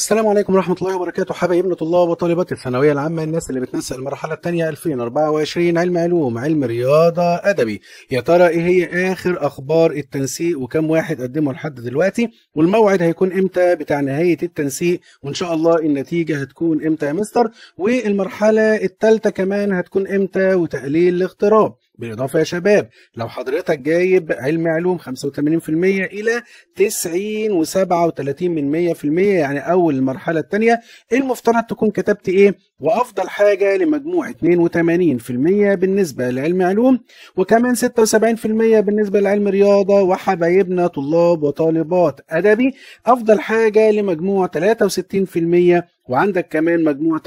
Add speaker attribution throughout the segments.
Speaker 1: السلام عليكم ورحمة الله وبركاته حبايبنا طلاب وطالبات الثانوية العامة الناس اللي بتنسق المرحلة الثانية 2024 علم علوم علم رياضة أدبي يا ترى إيه هي آخر أخبار التنسيق وكم واحد قدموا لحد دلوقتي والموعد هيكون إمتى بتاع نهاية التنسيق وإن شاء الله النتيجة هتكون إمتى يا مستر والمرحلة الثالثة كمان هتكون إمتى وتقليل الاغتراب بالاضافه يا شباب لو حضرتك جايب علم علوم 85% الى 90 و37 يعني اول المرحله الثانيه المفترض تكون كتبت ايه وأفضل حاجة لمجموع 82% بالنسبة لعلم علوم وكمان 76% بالنسبة لعلم رياضة وحبايبنا طلاب وطالبات أدبي أفضل حاجة لمجموع 63% وعندك كمان مجموع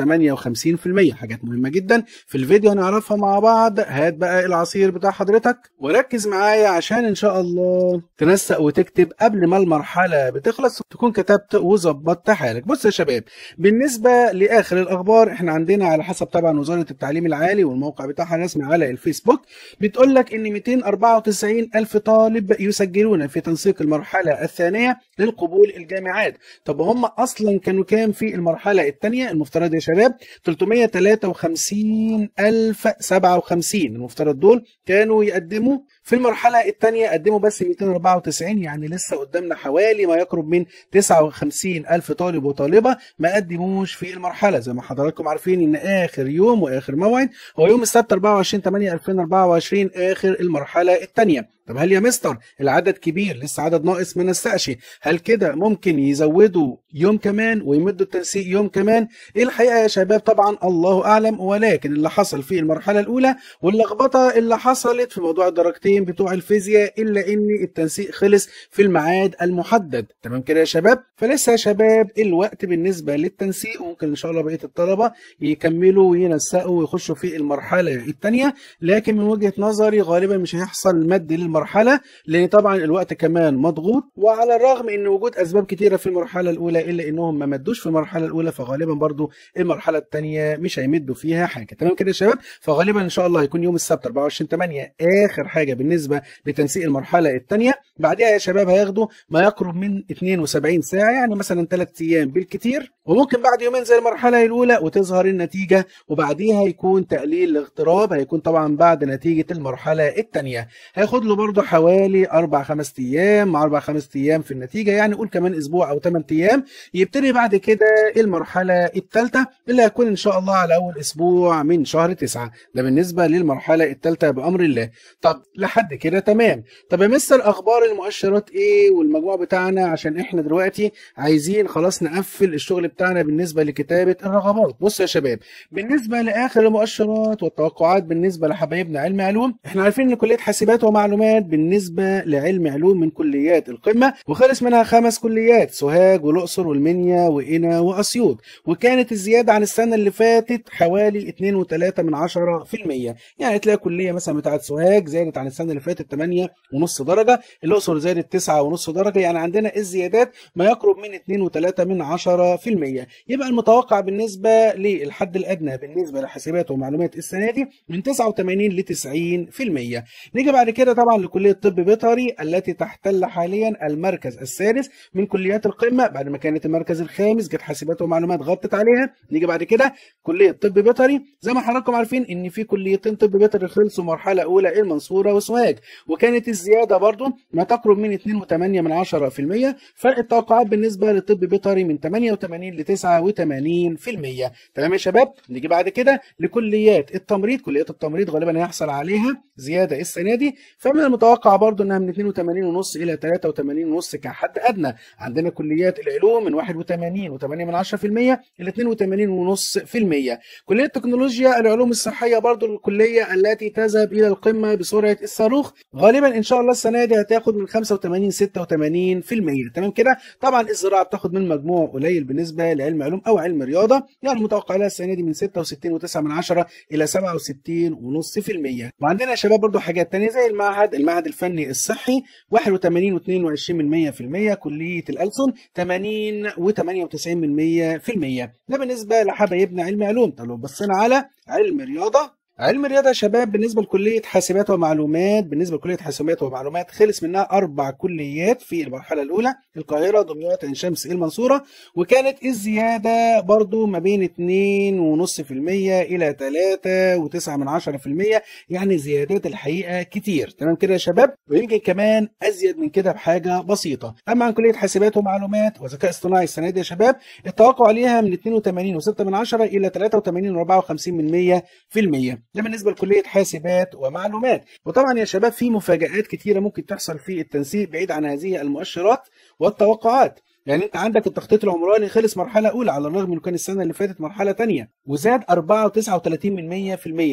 Speaker 1: 58% حاجات مهمة جدا في الفيديو هنعرفها مع بعض هات بقى العصير بتاع حضرتك وركز معايا عشان إن شاء الله تنسق وتكتب قبل ما المرحلة بتخلص تكون كتبت وظبطت حالك بص يا شباب بالنسبة لآخر الأخبار احنا احنا عندنا على حسب طبعا وزاره التعليم العالي والموقع بتاعها الرسمي على الفيسبوك بتقول لك ان 294 الف طالب يسجلون في تنسيق المرحله الثانيه للقبول الجامعات طب هم اصلا كانوا كام في المرحله الثانيه المفترض يا شباب 353057 المفترض دول كانوا يقدموا في المرحله الثانيه قدموا بس 294 يعني لسه قدامنا حوالي ما يقرب من 59000 طالب وطالبه ما قدموش في المرحله زي ما حضراتكم عارفين ان اخر يوم واخر موعد هو يوم السبت 24 8 2024 اخر المرحله الثانيه طب هل يا مستر العدد كبير لسه عدد ناقص ما نسقش هل كده ممكن يزودوا يوم كمان ويمدوا التنسيق يوم كمان ايه الحقيقه يا شباب طبعا الله اعلم ولكن اللي حصل في المرحله الاولى واللخبطه اللي حصلت في موضوع الدرجتين بتوع الفيزياء الا ان التنسيق خلص في الميعاد المحدد تمام كده يا شباب فلسه يا شباب الوقت بالنسبه للتنسيق وممكن ان شاء الله بقيه الطلبه يكملوا وينسقوا ويخشوا في المرحله الثانيه لكن من وجهه نظري غالبا مش هيحصل مد للم المرحله لان طبعا الوقت كمان مضغوط وعلى الرغم ان وجود اسباب كتيره في المرحله الاولى الا انهم ما مدوش في المرحله الاولى فغالبا برضو المرحله الثانيه مش هيمدوا فيها حاجه تمام كده يا شباب فغالبا ان شاء الله هيكون يوم السبت 24 8 اخر حاجه بالنسبه لتنسيق المرحله الثانيه بعدها يا شباب هياخدوا ما يقرب من 72 ساعه يعني مثلا ثلاث ايام بالكتير وممكن بعد يومين زي المرحله الاولى وتظهر النتيجه وبعديها يكون تقليل الاغتراب هيكون طبعا بعد نتيجه المرحله الثانيه هياخد له برضه حوالي اربع خمس ايام مع اربع خمس ايام في النتيجه يعني قول كمان اسبوع او ثمان ايام يبتدي بعد كده المرحله الثالثه اللي هيكون ان شاء الله على اول اسبوع من شهر تسعة ده بالنسبه للمرحله الثالثه بامر الله طب لحد كده تمام طب يا مستر اخبار المؤشرات ايه والمجموع بتاعنا عشان احنا دلوقتي عايزين خلاص نقفل الشغل بتاعنا بالنسبه لكتابه الرغبات بص يا شباب بالنسبه لاخر المؤشرات والتوقعات بالنسبه لحبايبنا علم علوم احنا عارفين ان كليه حاسبات ومعلومات بالنسبه لعلم علوم من كليات القمه وخلص منها خمس كليات سوهاج والاقصر والمنيا وقنا واسيوط وكانت الزياده عن السنه اللي فاتت حوالي 2.3 من 10% يعني تلاقي كليه مثلا بتاعه سوهاج زادت عن السنه اللي فاتت 8.5 درجه الاقصر زادت 9.5 درجه يعني عندنا الزيادات ما يقرب من 2.3 من 10% يبقى المتوقع بالنسبه للحد الادنى بالنسبه لحسابات ومعلومات السنه دي من 89 ل 90% نيجي بعد كده طبعا لكليه طب بيطري التي تحتل حاليا المركز السادس من كليات القمه بعد ما كانت المركز الخامس جت حسابات ومعلومات غطت عليها نيجي بعد كده كليه طب بيطري زي ما حضراتكم عارفين ان في كليتين طب بيطري خلصوا مرحله اولى المنصوره وسوهاج وكانت الزياده برضو ما تقرب من 2.8 فرق التوقعات بالنسبه للطب بيطري من 88 ل 89% تمام يا شباب نيجي بعد كده لكليات التمريض كليات التمريض غالبا هيحصل عليها زياده السنه دي فمن المتوقع برضو انها من 82.5 الى 83.5 كحد ادنى عندنا كليات العلوم من 81 ل الى 82.5% كليه التكنولوجيا العلوم الصحيه برضو الكليه التي تذهب الى القمه بسرعه الصاروخ غالبا ان شاء الله السنه دي هتاخد من 85 86% تمام كده طبعا الزراعه بتاخد من مجموع قليل بالنسبه الجامعة لعلم علوم أو علم رياضة يعني متوقع لها السنة دي من 66.9 إلى 67.5% وعندنا يا شباب برضو حاجات ثانيه زي المعهد المعهد الفني الصحي 81 و22% كلية الألسن 80 و98% ده بالنسبة لحبايبنا علم علوم طب لو بصينا على علم رياضة علم الرياضه يا شباب بالنسبه لكليه حاسبات ومعلومات بالنسبه لكليه حاسبات ومعلومات خلص منها اربع كليات في المرحله الاولى القاهره دمياط عين شمس إيه المنصوره وكانت الزياده برضو ما بين 2.5% الى 3.9% يعني زيادات الحقيقه كتير تمام كده يا شباب ويمكن كمان ازيد من كده بحاجه بسيطه اما عن كليه حاسبات ومعلومات وذكاء اصطناعي السنه دي يا شباب التوقع عليها من 82.6 الى 83.54% في المية ده بالنسبه لكليه حاسبات ومعلومات وطبعا يا شباب في مفاجات كتيره ممكن تحصل في التنسيق بعيد عن هذه المؤشرات والتوقعات يعني انت عندك التخطيط العمراني خلص مرحله اولى على الرغم انه كان السنه اللي فاتت مرحله ثانيه وزاد 4.39%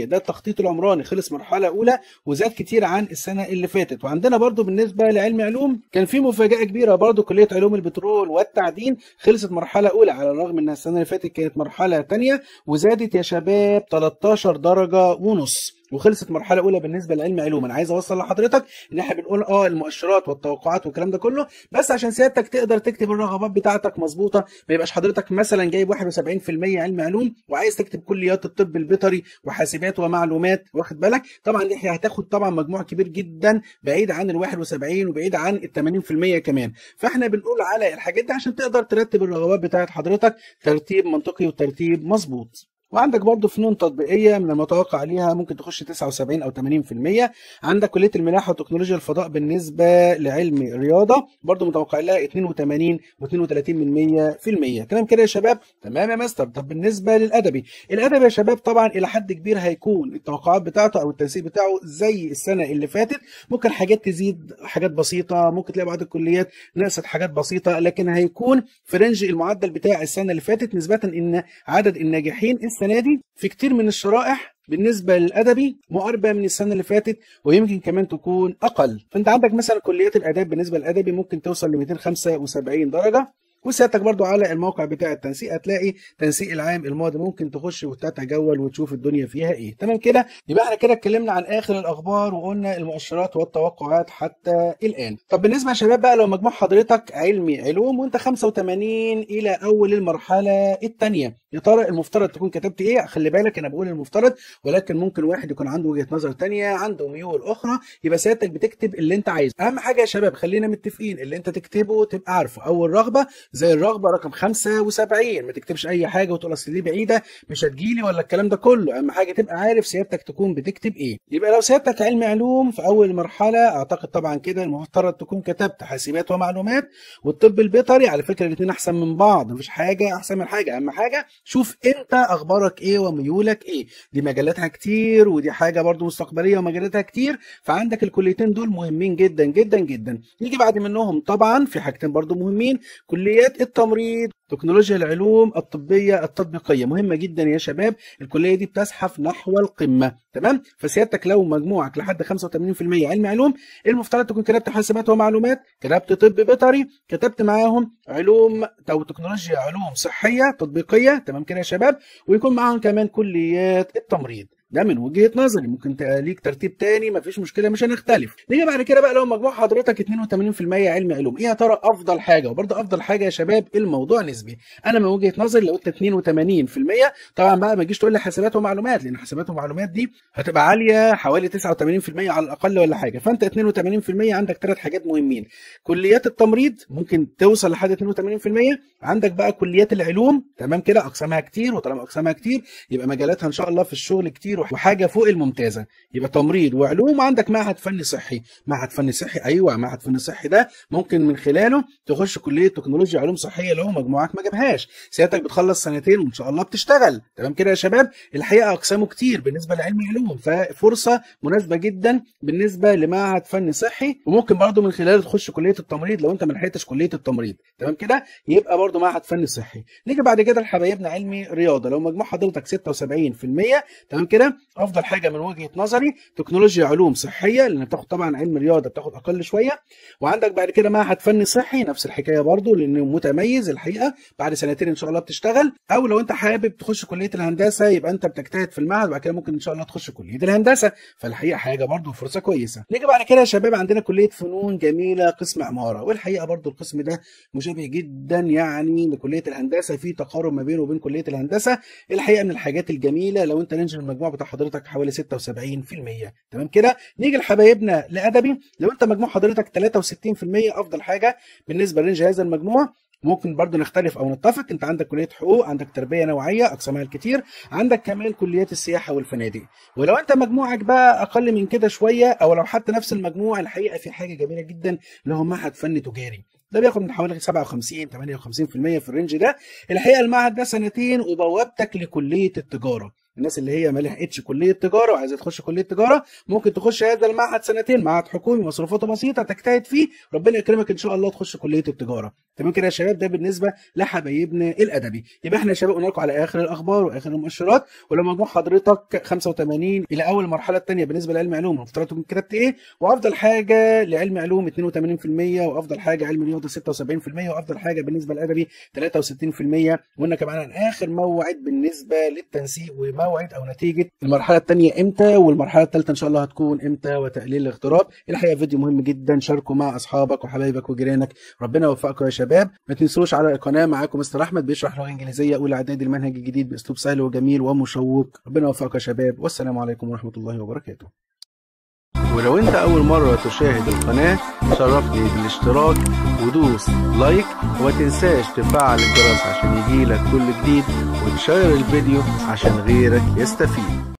Speaker 1: ده التخطيط العمراني خلص مرحله اولى وزاد كتير عن السنه اللي فاتت وعندنا برضو بالنسبه لعلم علوم كان في مفاجاه كبيره برضو كليه علوم البترول والتعدين خلصت مرحله اولى على الرغم انها السنه اللي فاتت كانت مرحله ثانيه وزادت يا شباب 13 درجه ونص وخلصت مرحله اولى بالنسبه لعلم علوم انا عايز اوصل لحضرتك ان احنا بنقول اه المؤشرات والتوقعات والكلام ده كله بس عشان سيادتك تقدر تكتب الرغبات بتاعتك مظبوطه ما يبقاش حضرتك مثلا جايب 71% علم علوم وعايز تكتب كليات الطب البيطري وحاسبات ومعلومات واخد بالك طبعا دي هتاخد طبعا مجموع كبير جدا بعيد عن ال 71 وبعيد عن ال 80% كمان فاحنا بنقول على الحاجات دي عشان تقدر ترتب الرغبات بتاعت حضرتك ترتيب منطقي وترتيب مظبوط وعندك برضه فنون تطبيقيه من المتوقع ليها ممكن تخش 79 او 80% عندك كليه الملاحه وتكنولوجيا الفضاء بالنسبه لعلم الرياضه برضه متوقع لها 82 و32% تمام كده يا شباب تمام يا مستر طب بالنسبه للادبي الادبي يا شباب طبعا الى حد كبير هيكون التوقعات بتاعته او التنسيق بتاعه زي السنه اللي فاتت ممكن حاجات تزيد حاجات بسيطه ممكن تلاقي بعض الكليات نقصت حاجات بسيطه لكن هيكون في رينج المعدل بتاع السنه اللي فاتت نسبه ان عدد الناجحين السنه دي في كتير من الشرائح بالنسبه للادبي مقاربه من السنه اللي فاتت ويمكن كمان تكون اقل فانت عندك مثلا كليات الاداب بالنسبه للادبي ممكن توصل ل 275 درجه وسيادتك برضو على الموقع بتاع التنسيق هتلاقي تنسيق العام الماضي ممكن تخش وتتجول وتشوف الدنيا فيها ايه تمام كده يبقى احنا كده اتكلمنا عن اخر الاخبار وقلنا المؤشرات والتوقعات حتى الان طب بالنسبه يا شباب بقى لو مجموع حضرتك علمي علوم وانت 85 الى اول المرحله الثانيه يا ترى المفترض تكون كتبت ايه خلي بالك انا بقول المفترض ولكن ممكن واحد يكون عنده وجهه نظر ثانيه عنده ميول اخرى يبقى سيادتك بتكتب اللي انت عايزه اهم حاجه يا شباب خلينا متفقين اللي انت تكتبه تبقى عارفه اول رغبه زي الرغبه رقم 75 ما تكتبش اي حاجه وتقول اصل دي بعيده مش هتجيلي ولا الكلام ده كله اهم حاجه تبقى عارف سيادتك تكون بتكتب ايه يبقى لو سيادتك علم علوم في اول مرحله اعتقد طبعا كده المفترض تكون كتبت حاسبات ومعلومات والطب البيطري على فكره الاثنين احسن من بعض مفيش حاجه احسن من حاجه اهم حاجه شوف انت اخبارك ايه وميولك ايه دي مجالاتها كتير ودي حاجه برده مستقبليه ومجالاتها كتير فعندك الكليتين دول مهمين جدا جدا جدا نيجي بعد منهم طبعا في حاجتين برده مهمين كليه كليات التمريض تكنولوجيا العلوم الطبيه التطبيقيه مهمه جدا يا شباب الكليه دي بتزحف نحو القمه تمام فسيادتك لو مجموعك لحد 85% علم علوم المفترض تكون كتبت حاسبات ومعلومات كتبت طب بيطري كتبت معاهم علوم او تكنولوجيا علوم صحيه تطبيقيه تمام كده يا شباب ويكون معاهم كمان كليات التمريض ده من وجهه نظري ممكن ليك ترتيب تاني مفيش مشكله مش هنختلف نيجي بعد كده بقى لو مجموع حضرتك 82% علم علوم ايه يا ترى افضل حاجه وبرده افضل حاجه يا شباب الموضوع نسبي انا من وجهه نظري لو انت 82% طبعا بقى ما تجيش تقول لي حسابات ومعلومات لان حسابات ومعلومات دي هتبقى عاليه حوالي 89% على الاقل ولا حاجه فانت 82% عندك ثلاث حاجات مهمين كليات التمريض ممكن توصل لحد 82% عندك بقى كليات العلوم تمام كده اقسامها كتير وطالما اقسامها كتير يبقى مجالاتها ان شاء الله في الشغل كتير وحاجه فوق الممتازه يبقى تمريض وعلوم عندك معهد فني صحي معهد فني صحي ايوه معهد فني صحي ده ممكن من خلاله تخش كليه تكنولوجيا علوم صحيه لو مجموعك ما جابهاش سيادتك بتخلص سنتين وان شاء الله بتشتغل تمام كده يا شباب الحقيقه اقسامه كتير بالنسبه لعلم علوم ففرصه مناسبه جدا بالنسبه لمعهد فني صحي وممكن برضه من خلاله تخش كليه التمريض لو انت ما لحقتش كليه التمريض تمام كده يبقى برضه معهد فني صحي نيجي بعد كده لحبايبنا علمي رياضه لو مجموع حضرتك 76% تمام كده افضل حاجه من وجهه نظري تكنولوجيا علوم صحيه لان بتاخد طبعا علم رياضه بتاخد اقل شويه وعندك بعد كده معهد فني صحي نفس الحكايه برضو لانه متميز الحقيقه بعد سنتين ان شاء الله بتشتغل او لو انت حابب تخش كليه الهندسه يبقى انت بتجتهد في المعهد وبعد كده ممكن ان شاء الله تخش كليه الهندسه فالحقيقه حاجه برضو فرصه كويسه نيجي بعد كده يا شباب عندنا كليه فنون جميله قسم عماره والحقيقه برضو القسم ده مشابه جدا يعني لكليه الهندسه في تقارب ما بينه وبين كليه الهندسه الحقيقه من الحاجات الجميله لو انت ننشر المجموعه بتاع حضرتك حوالي 76% تمام كده نيجي لحبايبنا لادبي لو انت مجموع حضرتك 63% افضل حاجه بالنسبه لرينج هذا المجموع ممكن برضو نختلف او نتفق انت عندك كليه حقوق عندك تربيه نوعيه اقسامها الكتير عندك كمان كليات السياحه والفنادق ولو انت مجموعك بقى اقل من كده شويه او لو حتى نفس المجموع الحقيقه في حاجه جميله جدا اللي هو معهد فن تجاري ده بياخد من حوالي 57 58% في الرينج ده الحقيقه المعهد ده سنتين وبوابتك لكليه التجاره الناس اللي هي ما لحقتش كليه تجاره وعايزه تخش كليه تجاره ممكن تخش هذا المعهد سنتين معهد حكومي مصروفاته بسيطه تجتهد فيه ربنا يكرمك ان شاء الله تخش كليه التجاره تمام كده يا شباب ده بالنسبه لحبايبنا الادبي يبقى احنا يا شباب قلنا لكم على اخر الاخبار واخر المؤشرات ولما مجموع حضرتك 85 الى اول المرحله الثانيه بالنسبه لعلم علوم مفترضاته من كتابه ايه وافضل حاجه لعلم علوم 82% وافضل حاجه علم رياضه 76% وافضل حاجه بالنسبه للادبي 63% وقلنا كمان اخر موعد بالنسبه للتنسيق وما موعد او نتيجه المرحله الثانيه امتى والمرحله الثالثه ان شاء الله هتكون امتى وتقليل الاغتراب الحقيقه فيديو مهم جدا شاركه مع اصحابك وحبايبك وجيرانك ربنا يوفقكم يا شباب ما تنسوش على القناه معاكم مستر احمد بيشرح لغه انجليزيه اولى اعدادي المنهج الجديد باسلوب سهل وجميل ومشوق ربنا يوفقكم يا شباب والسلام عليكم ورحمه الله وبركاته ولو انت اول مرة تشاهد القناة شرفني بالاشتراك ودوس لايك وتنساش تفعل الجرس عشان يجيلك كل جديد وتشير الفيديو عشان غيرك يستفيد